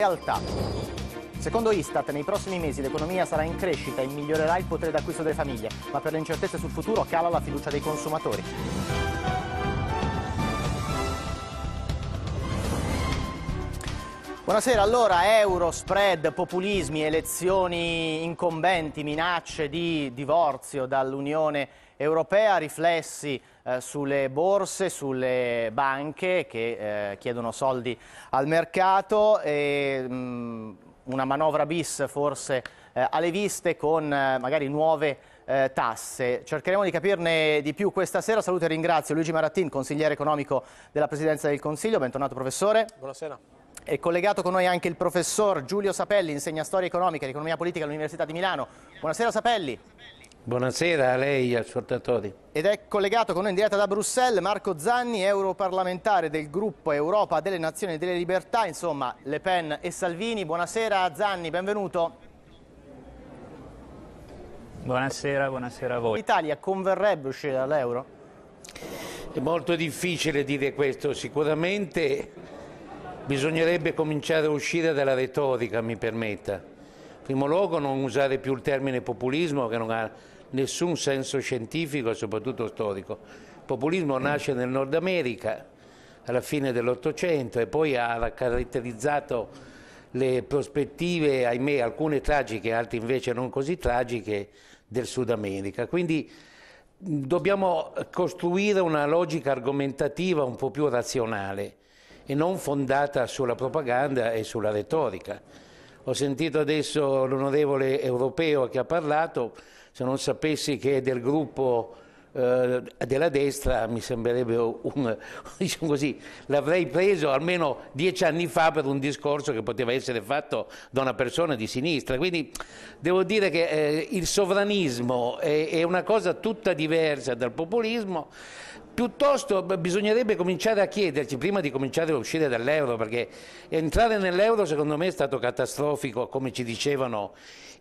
realtà. Secondo Istat, nei prossimi mesi l'economia sarà in crescita e migliorerà il potere d'acquisto delle famiglie, ma per le incertezze sul futuro cala la fiducia dei consumatori. Buonasera, allora euro, spread, populismi, elezioni incombenti, minacce di divorzio dall'Unione Europea europea, riflessi eh, sulle borse, sulle banche che eh, chiedono soldi al mercato e mh, mm, una manovra bis forse eh, alle viste con eh, magari nuove eh, tasse. Cercheremo di capirne di più questa sera. Saluto e ringrazio Luigi Marattin, consigliere economico della Presidenza del Consiglio. Bentornato professore. Buonasera. È collegato con noi anche il professor Giulio Sapelli, insegna storia economica e economia politica all'Università di Milano. Buonasera Sapelli. Buonasera. Buonasera a lei e ascoltatori. Ed è collegato con noi in diretta da Bruxelles Marco Zanni, europarlamentare del gruppo Europa delle Nazioni e delle Libertà, insomma Le Pen e Salvini. Buonasera Zanni, benvenuto. Buonasera, buonasera a voi. L'Italia converrebbe uscire dall'euro? È molto difficile dire questo, sicuramente bisognerebbe cominciare a uscire dalla retorica, mi permetta. In primo luogo non usare più il termine populismo che non ha nessun senso scientifico e soprattutto storico. Il populismo nasce nel Nord America alla fine dell'Ottocento e poi ha caratterizzato le prospettive, ahimè, alcune tragiche, altre invece non così tragiche, del Sud America. Quindi dobbiamo costruire una logica argomentativa un po' più razionale e non fondata sulla propaganda e sulla retorica. Ho sentito adesso l'onorevole europeo che ha parlato, se non sapessi che è del gruppo eh, della destra mi sembrerebbe un, diciamo così, l'avrei preso almeno dieci anni fa per un discorso che poteva essere fatto da una persona di sinistra. Quindi devo dire che eh, il sovranismo è, è una cosa tutta diversa dal populismo piuttosto bisognerebbe cominciare a chiederci, prima di cominciare a uscire dall'euro, perché entrare nell'euro secondo me è stato catastrofico, come ci dicevano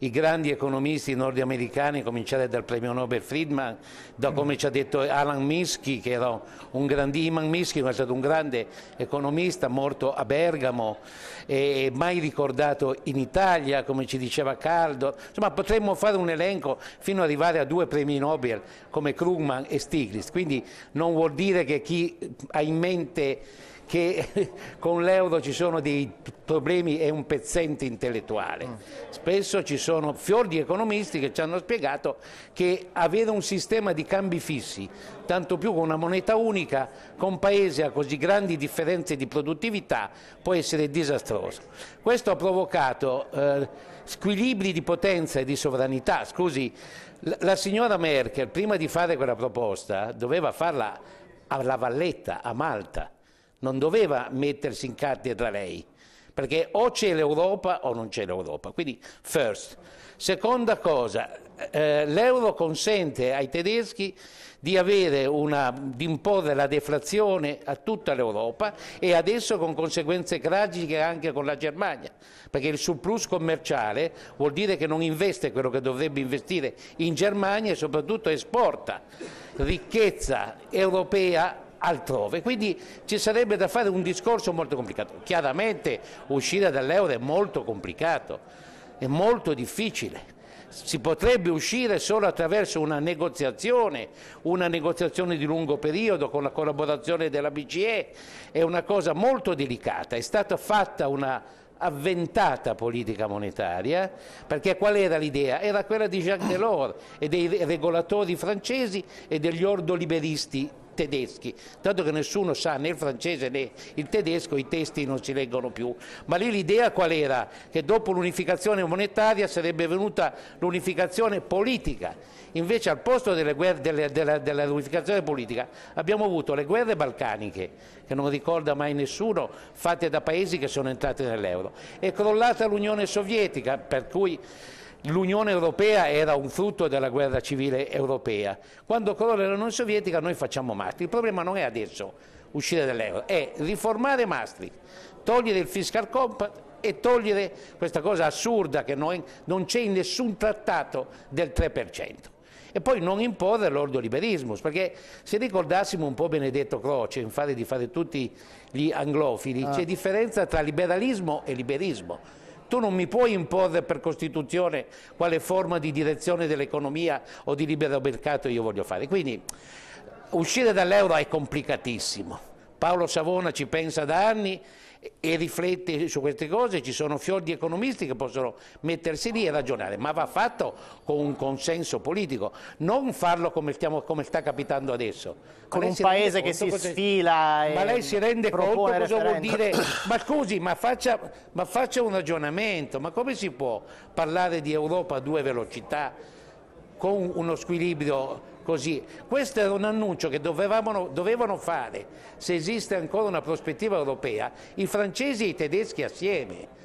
i grandi economisti nordamericani, cominciare dal premio Nobel Friedman, da come come ci ha detto Alan Minsky, che era un grandi, Iman Minsky, è stato un grande economista morto a Bergamo e mai ricordato in Italia, come ci diceva Caldo. Insomma, potremmo fare un elenco fino ad arrivare a due premi Nobel come Krugman e Stiglitz. Quindi non vuol dire che chi ha in mente che con l'euro ci sono dei problemi e un pezzente intellettuale. Mm. Spesso ci sono fior di economisti che ci hanno spiegato che avere un sistema di cambi fissi, tanto più con una moneta unica, con paesi a così grandi differenze di produttività, può essere disastroso. Questo ha provocato eh, squilibri di potenza e di sovranità. Scusi, la, la signora Merkel prima di fare quella proposta doveva farla alla Valletta, a Malta non doveva mettersi in cattedra lei, perché o c'è l'Europa o non c'è l'Europa. Quindi, first. Seconda cosa, eh, l'euro consente ai tedeschi di, una, di, imporre la deflazione a tutta l'Europa e adesso con conseguenze tragiche anche con la Germania, perché il surplus commerciale vuol dire che non investe quello che dovrebbe investire in Germania e soprattutto esporta ricchezza europea altrove. Quindi ci sarebbe da fare un discorso molto complicato. Chiaramente uscire dall'euro è molto complicato, è molto difficile. Si potrebbe uscire solo attraverso una negoziazione, una negoziazione di lungo periodo con la collaborazione della BCE, è una cosa molto delicata, è stata fatta una avventata politica monetaria, perché qual era l'idea? Era quella di Jacques Delors e dei regolatori francesi e degli ordoliberisti tedeschi, dato che nessuno sa né il francese né il tedesco, i testi non si leggono più. Ma lì l'idea qual era? Che dopo l'unificazione monetaria sarebbe venuta l'unificazione politica. Invece al posto delle guerre, delle, della, unificazione politica abbiamo avuto le guerre balcaniche, che non ricorda mai nessuno, fatte da paesi che sono entrati nell'euro. È crollata l'Unione Sovietica, per cui l'Unione Europea era un frutto della guerra civile europea. Quando crolla l'Unione Sovietica noi facciamo Maastricht. Il problema non è adesso uscire dall'euro, è riformare Maastricht, togliere il fiscal compact e togliere questa cosa assurda che noi, non c'è in nessun trattato del 3% e poi non imporre l'ordoliberismo, perché se ricordassimo un po' Benedetto Croce, in fare di fare tutti gli anglofili, ah. c'è differenza tra liberalismo e liberismo. Tu non mi puoi imporre per Costituzione quale forma di direzione dell'economia o di libero mercato io voglio fare. Quindi uscire dall'euro è complicatissimo. Paolo Savona ci pensa da anni e riflette su queste cose, ci sono fior di economisti che possono mettersi lì e ragionare, ma va fatto con un consenso politico, non farlo come, stiamo, come sta capitando adesso. Con un paese che si cosa... sfila Ma lei si rende conto cosa referendum. vuol dire? Ma scusi, ma faccia, ma faccia un ragionamento, ma come si può parlare di Europa a due velocità con uno squilibrio così. Questo era un annuncio che dovevano, dovevano fare, se esiste ancora una prospettiva europea, i francesi e i tedeschi assieme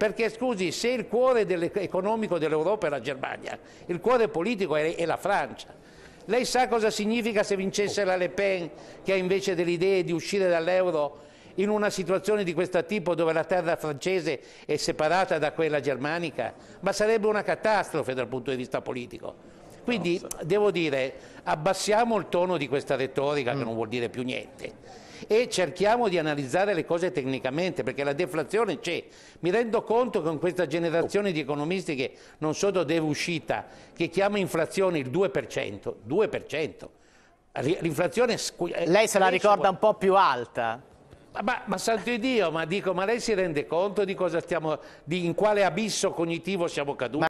perché scusi, se il cuore economico dell'Europa è la Germania, il cuore politico è, è, la Francia. Lei sa cosa significa se vincesse la Le Pen che ha invece delle idee di uscire dall'euro in una situazione di questo tipo dove la terra francese è separata da quella germanica? Ma sarebbe una catastrofe dal punto di vista politico. Quindi devo dire, abbassiamo il tono di questa retorica mm. che non vuol dire più niente e cerchiamo di analizzare le cose tecnicamente perché la deflazione c'è. Mi rendo conto che con questa generazione di economisti che non so dove è uscita che chiama inflazione il 2%, 2%. L'inflazione... Eh, lei se la ricorda un po' più alta? Ma, ma, santo Dio, ma dico, ma lei si rende conto di, cosa stiamo, di in quale abisso cognitivo siamo caduti? Ma